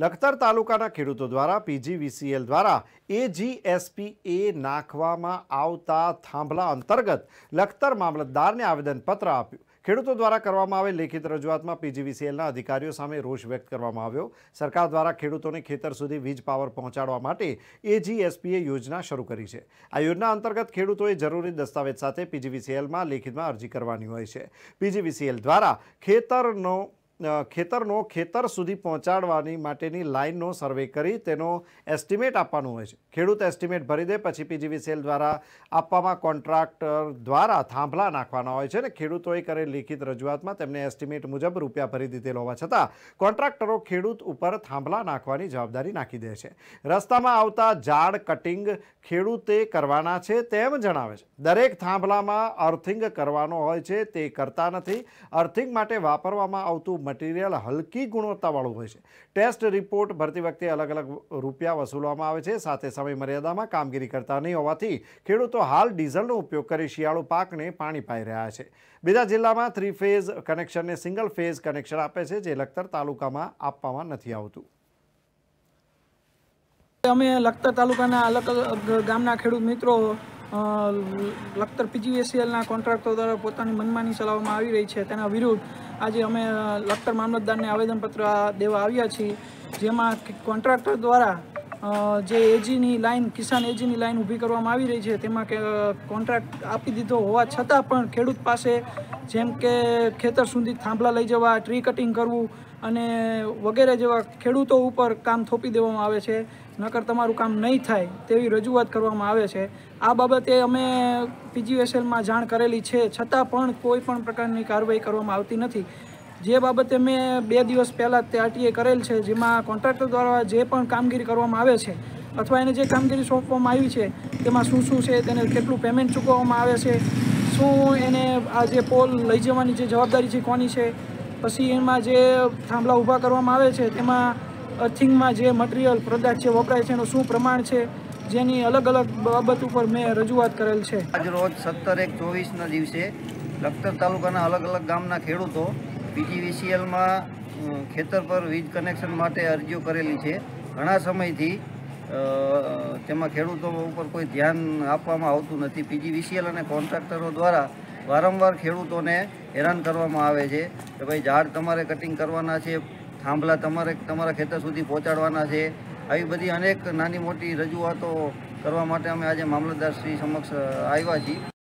લખતર તાલુકાના ખેડૂતો દ્વારા પીજીવીસીએલ દ્વારા એજીએસપી એ નાખવામાં આવતા થાંભલા અંતર્ગત લખતર મામલતદારને આવેદનપત્ર આપ્યું ખેડૂતો દ્વારા કરવામાં આવેલ લેખિત રજૂઆતમાં પીજીવીસીએલના અધિકારીઓ સામે રોષ વ્યક્ત કરવામાં આવ્યો સરકાર દ્વારા ખેડૂતોને ખેતર સુધી વીજ પાવર પહોંચાડવા માટે એજીએસપીએ યોજના શરૂ કરી છે આ યોજના અંતર્ગત ખેડૂતોએ જરૂરી દસ્તાવેજ સાથે પીજીવીસીએલમાં લેખિતમાં અરજી કરવાની હોય છે પીજીવીસીએલ દ્વારા ખેતરનો ખેતરનો ખેતર સુધી પહોંચાડવાની માટેની લાઇનનો સર્વે કરી તેનો એસ્ટિમેટ આપવાનું હોય છે ખેડૂત એસ્ટિમેટ ભરી દે પછી પીજીવી સેલ દ્વારા આપવામાં કોન્ટ્રાક્ટર દ્વારા થાંભલા નાખવાના હોય છે અને ખેડૂતોએ કરેલ લિખિત રજૂઆતમાં તેમને એસ્ટિમેટ મુજબ રૂપિયા ભરી દીધેલો હોવા છતાં કોન્ટ્રાક્ટરો ખેડૂત ઉપર થાંભલા નાખવાની જવાબદારી નાખી દે છે રસ્તામાં આવતા ઝાડ કટિંગ ખેડૂતે કરવાના છે તેમ જણાવે છે દરેક થાંભલામાં અર્થિંગ કરવાનો હોય છે તે કરતા નથી અર્થિંગ માટે વાપરવામાં આવતું મટીરિયલ હલકી ગુણવત્તાવાળું હોય છે ટેસ્ટ રિપોર્ટ ભરતી વખતે અલગ અલગ રૂપિયા વસૂલવામાં આવે છે સાથે સમય મર્યાદામાં કામગીરી કરતા નહીં હોવાથી ખેડૂતો હાલ ડીઝલનો ઉપયોગ કરી શિયાળુ પાકને પાણી પાઈ રહ્યા છે બીજા જિલ્લામાં થ્રી ફેઝ કનેક્શનને સિંગલ ફેઝ કનેક્શન આપે છે જે લખતર તાલુકામાં આપવામાં નથી આવતું અમે લખતર તાલુકાના અલગ અલગ ગામના ખેડૂત મિત્રો લખતર પીજીવીએસસીએલના કોન્ટ્રાક્ટરો દ્વારા પોતાની મનમાની ચલાવવામાં આવી રહી છે તેના વિરુદ્ધ આજે અમે લખતર મામલતદારને આવેદનપત્ર દેવા આવ્યા છીએ જેમાં કોન્ટ્રાક્ટર દ્વારા જે એજીની લાઇન કિસાન એજીની લાઇન ઊભી કરવામાં આવી રહી છે તેમાં કે કોન્ટ્રાક્ટ આપી દીધો હોવા છતાં પણ ખેડૂત પાસે જેમ કે ખેતર સુધી થાંભલા લઈ જવા ટ્રી કટિંગ કરવું અને વગેરે જેવા ખેડૂતો ઉપર કામ થોપી દેવામાં આવે છે નકર તમારું કામ નહીં થાય તેવી રજૂઆત કરવામાં આવે છે આ બાબતે અમે પીજીએસએલમાં જાણ કરેલી છે છતાં પણ કોઈ પણ પ્રકારની કાર્યવાહી કરવામાં આવતી નથી જે બાબતે મેં બે દિવસ પહેલાં તે આરટીએ કરેલ છે જેમાં કોન્ટ્રાક્ટર દ્વારા જે પણ કામગીરી કરવામાં આવે છે અથવા એને જે કામગીરી સોંપવામાં આવી છે તેમાં શું શું છે તેને કેટલું પેમેન્ટ ચૂકવવામાં આવે છે શું એને આ જે પોલ લઈ જવાની જે જવાબદારી છે કોની છે પછી એમાં જે થાંભલા ઊભા કરવામાં આવે છે તેમાં અર્થિંગમાં જે મટીરિયલ પદાર્થ છે વપરાય છે એનું શું પ્રમાણ છે જેની અલગ અલગ બાબત ઉપર મેં રજૂઆત કરેલ છે આજ રોજ સત્તર એક ચોવીસના દિવસે લખતર તાલુકાના અલગ અલગ ગામના ખેડૂતો પીજીવીસીએલમાં ખેતર પર વીજ કનેક્શન માટે અરજીઓ કરેલી છે ઘણા સમયથી તેમાં ખેડૂતો ઉપર કોઈ ધ્યાન આપવામાં આવતું નથી પીજીવીસીએલ અને કોન્ટ્રાક્ટરો દ્વારા વારંવાર ખેડૂતોને હેરાન કરવામાં આવે છે કે ભાઈ ઝાડ તમારે કટિંગ કરવાના છે થાંભલા તમારે તમારા ખેતર સુધી પહોંચાડવાના છે આવી બધી અનેક નાની મોટી રજૂઆતો કરવા માટે અમે આજે મામલતદારશ્રી સમક્ષ આવ્યા છીએ